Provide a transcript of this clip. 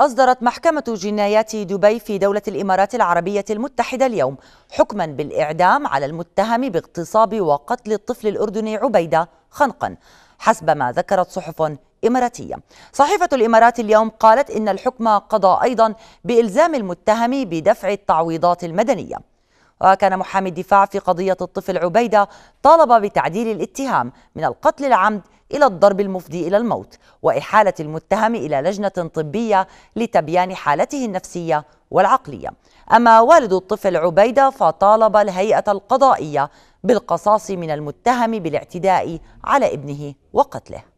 أصدرت محكمة جنايات دبي في دولة الإمارات العربية المتحدة اليوم حكما بالإعدام على المتهم باغتصاب وقتل الطفل الأردني عبيدة خنقا حسب ما ذكرت صحف إماراتية صحيفة الإمارات اليوم قالت إن الحكم قضى أيضا بإلزام المتهم بدفع التعويضات المدنية وكان محامي الدفاع في قضية الطفل عبيدة طالب بتعديل الاتهام من القتل العمد إلى الضرب المفضي إلى الموت وإحالة المتهم إلى لجنة طبية لتبيان حالته النفسية والعقلية أما والد الطفل عبيدة فطالب الهيئة القضائية بالقصاص من المتهم بالاعتداء على ابنه وقتله